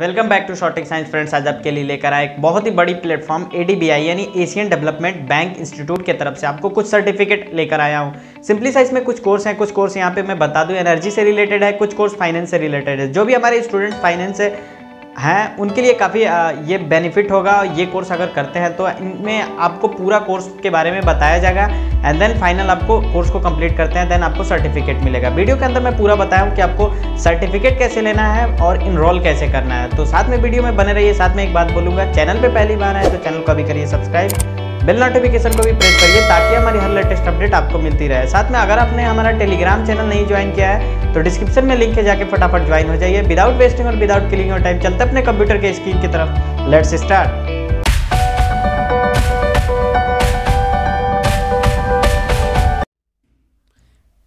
welcome back to शॉर्टिक science friends आज आपके लिए लेकर आए एक बहुत ही बड़ी प्लेटफॉर्म आई यानी एशियन डेवलपमेंट बैंक इंस्टीट्यूट के तरफ से आपको कुछ सर्टिफिकेट लेकर आया हूँ सिंपली साइज में कुछ कोर्स हैं कुछ कोर्स यहाँ पे मैं बता दूँ एनर्जी से रिलेटेड है कुछ कोर्स फाइनेंस से रिलेटेड है जो भी हमारे स्टूडेंट फाइनेंस से हैं उनके लिए काफ़ी ये बेनिफिट होगा ये कोर्स अगर करते हैं तो इनमें आपको पूरा कोर्स के बारे में बताया जाएगा एंड देन फाइनल आपको कोर्स को कंप्लीट करते हैं देन आपको सर्टिफिकेट मिलेगा वीडियो के अंदर मैं पूरा बताया हूँ कि आपको सर्टिफिकेट कैसे लेना है और इनरोल कैसे करना है तो साथ में वीडियो में बने रहिए साथ में एक बात बोलूँगा चैनल पर पहली बार आए तो चैनल को अभी करिए सब्सक्राइब बेल नोटिफिकेशन को भी प्रेस करिए ताकि हमारी हर लेटेस्ट अपडेट आपको मिलती रहे साथ में अगर आपने हमारा टेलीग्राम चैनल नहीं ज्वाइन किया है तो डिस्क्रिप्शन में लिंक है जाके फटाफट ज्वाइन हो जाइए without wasting our without killing our time चलते अपने कंप्यूटर के स्क्रीन की तरफ लेट्स स्टार्ट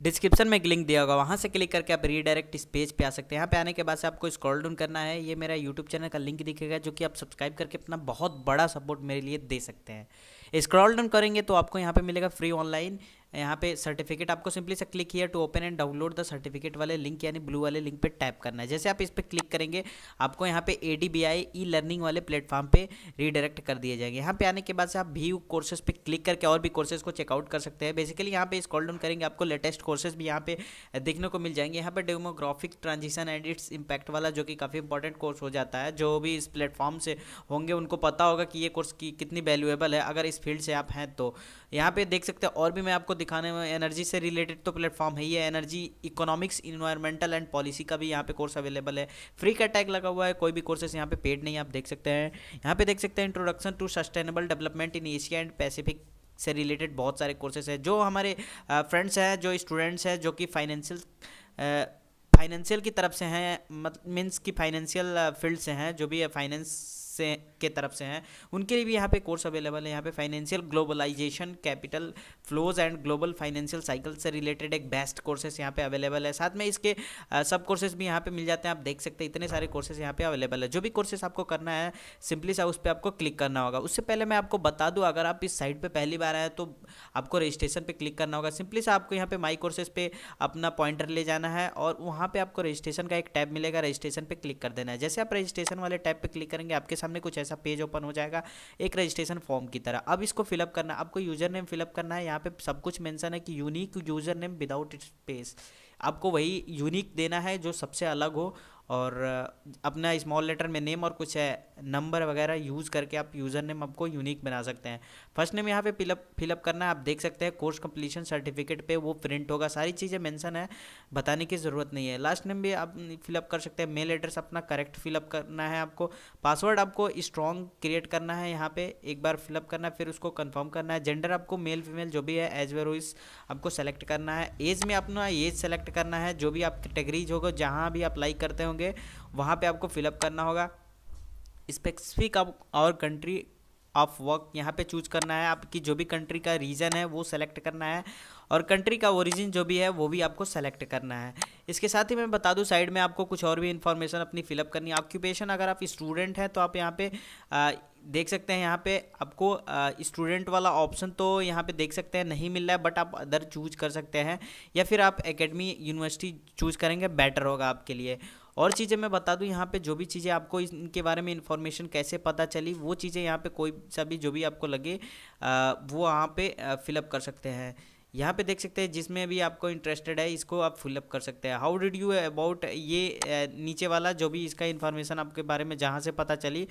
डिस्क्रिप्शन में एक लिंक दिया होगा वहाँ से क्लिक करके आप रीडायरेक्ट इस पेज पे आ सकते हैं यहाँ पे आने के बाद से आपको स्क्रॉल डाउन करना है ये मेरा यूट्यूब चैनल का लिंक दिखेगा जो कि आप सब्सक्राइब करके अपना बहुत बड़ा सपोर्ट मेरे लिए दे सकते हैं स्क्रॉल डाउन करेंगे तो आपको यहाँ पे मिलेगा फ्री ऑनलाइन यहाँ पे सर्टिफिकेट आपको सिंपली से क्लिक किया to open and download the certificate वाले लिंक यानी ब्लू वाले लिंक पे टैप करना है जैसे आप इस पर क्लिक करेंगे आपको यहाँ पे A D B I e learning वाले प्लेटफॉर्म पे रीडायरेक्ट कर दिए जाएंगे यहाँ पे आने के बाद से आप भी कोर्सेज पे क्लिक करके और भी कोर्सेज को चेकआउट कर सकते हैं बेसिकली यहाँ पे स्कॉल डाउन करेंगे आपको लेटेस्ट कोर्सेज भी यहाँ पे देखने को मिल जाएंगे यहाँ पे demographic transition and its impact वाला जो कि काफ़ी इंपॉर्टेंट कोर्स हो जाता है जो भी इस प्लेटफॉर्म से होंगे उनको पता होगा कि ये कोर्स की कितनी वैल्यूएबल है अगर इस फील्ड से आप हैं तो यहाँ पे देख सकते हैं और भी मैं आपको दिखाने में एनर्जी से रिलेटेड तो प्लेटफॉर्म है ही है energy economics environmental and policy का भी यहाँ पे कोर्स अवेलेबल है फ्री का टैग लगा हुआ है कोई भी कोर्सेस यहाँ पे पेड नहीं आप देख सकते हैं यहाँ पे देख सकते हैं introduction to sustainable development in Asia and Pacific से रिलेटेड बहुत सारे कोर्सेस हैं जो हमारे फ्रेंड्स हैं जो स्टूडेंट्स हैं जो कि फाइनेंशियल फाइनेंशियल की तरफ से हैं मत मीन्स कि फाइनेंशियल फील्ड से हैं जो भी फाइनेंस से के तरफ से हैं उनके लिए भी यहाँ पे कोर्स अवेलेबल है यहाँ पे financial globalisation capital flows and global financial cycle से रिलेटेड एक बेस्ट कोर्सेस यहाँ पे अवेलेबल है साथ में इसके सब कोर्सेज भी यहाँ पे मिल जाते हैं आप देख सकते हैं इतने सारे कोर्सेज यहाँ पे अवेलेबल है जो भी कोर्सेस आपको करना है सिंपली सा उस पर आपको क्लिक करना होगा उससे पहले मैं आपको बता दूँ अगर आप इस साइट पर पहली बार आए तो आपको रजिस्ट्रेशन पर क्लिक करना होगा सिंपली सा आपको यहाँ पे माई कोर्सेज पे अपना पॉइंटर ले जाना है और वहाँ पर आपको रजिस्ट्रेशन का एक टैब मिलेगा रजिस्ट्रेशन पर क्लिक कर देना है जैसे आप रजिस्ट्रेशन वाले टैब पर क्लिक करेंगे आपके सामने सामने कुछ ऐसा पेज ओपन हो जाएगा एक रजिस्ट्रेशन फॉर्म की तरह अब इसको फिलअप करना आपको यूज़र नेम फिलअप करना है यहाँ पे सब कुछ मेंशन है कि unique user name without space आपको वही यूनिक देना है जो सबसे अलग हो और अपना स्मॉल लेटर में नेम और कुछ है नंबर वगैरह यूज़ करके आप यूज़र नेम आपको यूनिक बना सकते हैं फर्स्ट नेम यहाँ पे फिलअप फिलअप करना है आप देख सकते हैं कोर्स कंप्लीशन सर्टिफिकेट पे वो प्रिंट होगा सारी चीज़ें मेंशन है बताने की ज़रूरत नहीं है लास्ट नेम भी आप फिलअप कर सकते हैं मेल एड्रेस अपना करेक्ट फिलअप करना है आपको पासवर्ड आपको स्ट्रॉन्ग क्रिएट करना है यहाँ पर एक बार फिलअप करना है फिर उसको कन्फर्म करना है जेंडर आपको मेल फीमेल जो भी है एज वेर वाइज आपको सेलेक्ट करना है एज में अपना एज सेलेक्ट करना है जो भी आप कैटेगरीज होगा जहाँ भी अप्लाई करते होंगे होंगे वहाँ पे आपको फिलअप करना होगा स्पेसिफिक आप और कंट्री ऑफ वर्क यहाँ पे चूज करना है आपकी जो भी कंट्री का रीजन है वो सेलेक्ट करना है और कंट्री का ओरिजिन जो भी है वो भी आपको सेलेक्ट करना है इसके साथ ही मैं बता दूं साइड में आपको कुछ और भी इन्फॉर्मेशन अपनी फिलअप करनी है ऑक्यूपेशन अगर आप स्टूडेंट हैं तो आप यहाँ पे आ, देख सकते हैं यहाँ पे आपको स्टूडेंट वाला ऑप्शन तो यहाँ पे देख सकते हैं नहीं मिल रहा है बट आप अदर चूज कर सकते हैं या फिर आप एकेडमी यूनिवर्सिटी चूज करेंगे बेटर होगा आपके लिए और चीज़ें मैं बता दूं यहाँ पे जो भी चीज़ें आपको इनके बारे में इन्फॉर्मेशन कैसे पता चली वो चीज़ें यहाँ पे कोई सा भी जो भी आपको लगे आ, वो वहाँ पे फिलअप कर सकते हैं यहाँ पे देख सकते हैं जिसमें भी आपको इंटरेस्टेड है इसको आप फिलअप कर सकते हैं हाउ डिड यू अबाउट ये नीचे वाला जो भी इसका इन्फॉर्मेशन आपके बारे में जहाँ से पता चली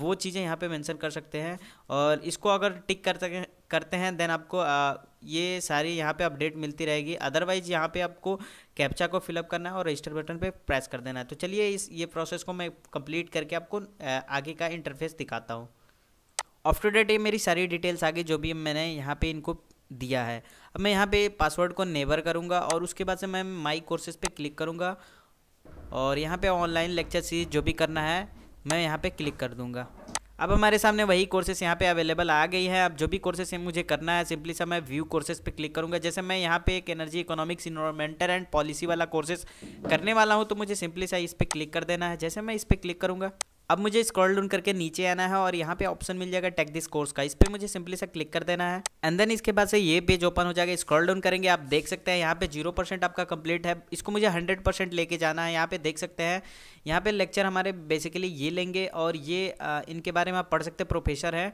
वो चीज़ें यहाँ पे मेंशन कर सकते हैं और इसको अगर टिक कर करते हैं देन आपको ये सारी यहाँ पे अपडेट मिलती रहेगी अदरवाइज़ यहाँ पे आपको कैप्चा को फिलअप करना है और रजिस्टर बटन पे प्रेस कर देना है तो चलिए इस ये प्रोसेस को मैं कंप्लीट करके आपको आगे का इंटरफेस दिखाता हूँ आफ्टर डेट ये मेरी सारी डिटेल्स आगे जो भी मैंने यहाँ पे इनको दिया है अब मैं यहाँ पे पासवर्ड को नेवर करूँगा और उसके बाद से मैं माई कोर्सेज पर क्लिक करूँगा और यहाँ पर ऑनलाइन लेक्चर सीरीज जो भी करना है मैं यहाँ पर क्लिक कर दूँगा अब हमारे सामने वही कोर्सेस यहाँ पे अवेलेबल आ गई है अब जो भी कोर्सेस मुझे करना है सिंपली सा मैं व्यू कोर्सेस पे क्लिक करूँगा जैसे मैं यहाँ पे एक energy economics environmental and policy वाला कोर्सेस करने वाला हूँ तो मुझे सिंपली सा इस पर क्लिक कर देना है जैसे मैं इस पर क्लिक करूँगा अब मुझे स्क्रॉल डाउन करके नीचे आना है और यहाँ पे ऑप्शन मिल जाएगा टेक दिस कोर्स का इस पर मुझे सिंपली से क्लिक कर देना है एंड देन इसके बाद से ये पेज ओपन हो जाएगा स्क्रॉल डाउन करेंगे आप देख सकते हैं यहाँ पे जीरो परसेंट आपका कंप्लीट है इसको मुझे हंड्रेड परसेंट लेके जाना है यहाँ पे देख सकते हैं यहाँ पे लेक्चर हमारे बेसिकली ये लेंगे और ये आ, इनके बारे में आप पढ़ सकते प्रोफेसर हैं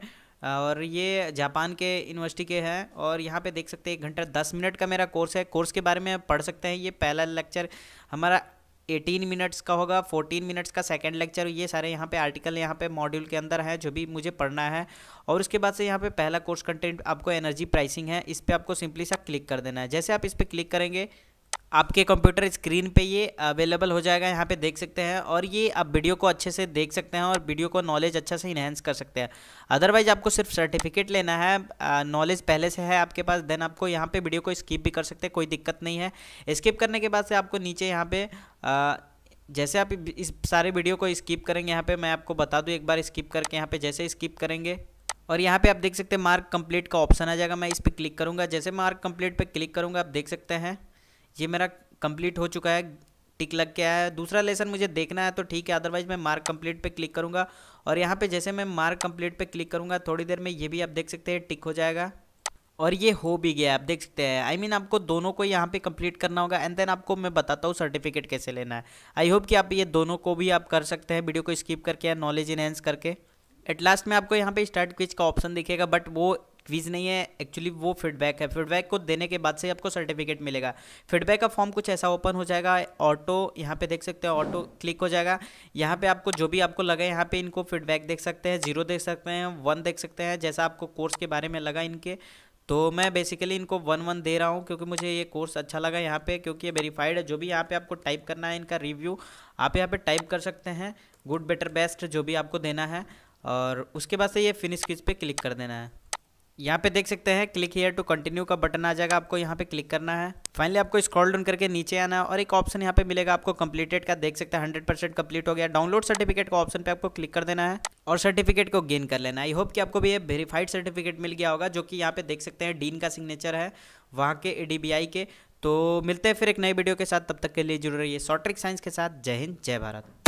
और ये जापान के यूनिवर्सिटी के हैं और यहाँ पे देख सकते हैं एक घंटा दस मिनट का मेरा कोर्स है कोर्स के बारे में पढ़ सकते हैं ये पहला लेक्चर हमारा एटीन मिनट्स का होगा फोर्टीन मिनट्स का सेकेंड लेक्चर ये सारे यहाँ पे आर्टिकल यहाँ पे मॉड्यूल के अंदर है जो भी मुझे पढ़ना है और उसके बाद से यहाँ पे पहला कोर्स कंटेंट आपको एनर्जी प्राइसिंग है इस पर आपको सिंपली सा क्लिक कर देना है जैसे आप इस पर क्लिक करेंगे आपके कंप्यूटर स्क्रीन पे ये अवेलेबल हो जाएगा यहाँ पे देख सकते हैं और ये आप वीडियो को अच्छे से देख सकते हैं और वीडियो को नॉलेज अच्छा से इन्हेंस कर सकते हैं अदरवाइज आपको सिर्फ सर्टिफिकेट लेना है नॉलेज पहले से है आपके पास देन आपको यहाँ पे वीडियो को स्किप भी कर सकते हैं कोई दिक्कत नहीं है स्किप करने के बाद से आपको नीचे यहाँ पर जैसे आप इस सारे वीडियो को स्किप करेंगे यहाँ पर मैं आपको बता दूँ एक बार स्किप करके यहाँ पर जैसे स्किप करेंगे और यहाँ पर आप देख सकते हैं मार्क कंप्लीट का ऑप्शन आ जाएगा मैं इस पर क्लिक करूँगा जैसे मार्क कंप्लीट पर क्लिक करूँगा आप देख सकते हैं ये मेरा कंप्लीट हो चुका है टिक लग गया है दूसरा लेसन मुझे देखना है तो ठीक है अदरवाइज मैं मार्क कंप्लीट पे क्लिक करूँगा और यहाँ पे जैसे मैं मार्क कंप्लीट पे क्लिक करूँगा थोड़ी देर में ये भी आप देख सकते हैं टिक हो जाएगा और ये हो भी गया आप देख सकते हैं आई मीन आपको दोनों को यहाँ पे कंप्लीट करना होगा एंड देन आपको मैं बताता हूँ सर्टिफिकेट कैसे लेना है आई होप कि आप ये दोनों को भी आप कर सकते हैं वीडियो को स्किप करके या नॉलेज इनहेंस करके एट लास्ट में आपको यहाँ पे स्टार्ट क्विज का ऑप्शन दिखेगा बट वो क्विज नहीं है एक्चुअली वो फीडबैक है फीडबैक को देने के बाद से आपको सर्टिफिकेट मिलेगा फीडबैक का फॉर्म कुछ ऐसा ओपन हो जाएगा ऑटो यहाँ पे देख सकते हैं ऑटो क्लिक हो जाएगा यहाँ पे आपको जो भी आपको लगा यहाँ पे इनको फीडबैक देख सकते हैं जीरो देख सकते हैं वन देख सकते हैं जैसा आपको कोर्स के बारे में लगा इनके तो मैं बेसिकली इनको वन वन दे रहा हूँ क्योंकि मुझे ये कोर्स अच्छा लगा यहाँ पे क्योंकि ये वेरीफाइड है जो भी यहाँ पे आपको टाइप करना है इनका रिव्यू आप यहाँ पे टाइप कर सकते हैं गुड बेटर बेस्ट जो भी आपको देना है और उसके बाद से ये फिनिश किस पे क्लिक कर देना है यहाँ पे देख सकते हैं क्लिक हेयर टू कंटिन्यू का बटन आ जाएगा आपको यहाँ पे क्लिक करना है फाइनली आपको स्क्रॉल डाउन करके नीचे आना है और एक ऑप्शन यहाँ पे मिलेगा आपको कंप्लीटेड का देख सकते हैं हंड्रेड परसेंट कंप्लीट हो गया डाउनलोड सर्टिफिकेट का ऑप्शन पे आपको क्लिक कर देना है और सर्टिफिकेट को गेन कर लेना है आई होप कि आपको भी ये वेरीफाइड सर्टिफिकेट मिल गया होगा जो कि यहाँ पे देख सकते हैं डीन का सिग्नेचर है वहाँ के ए के तो मिलते हैं फिर एक नई वीडियो के साथ तब तक के लिए जुड़ रही है शॉर्ट्रिक साइंस के साथ जय हिंद जय भारत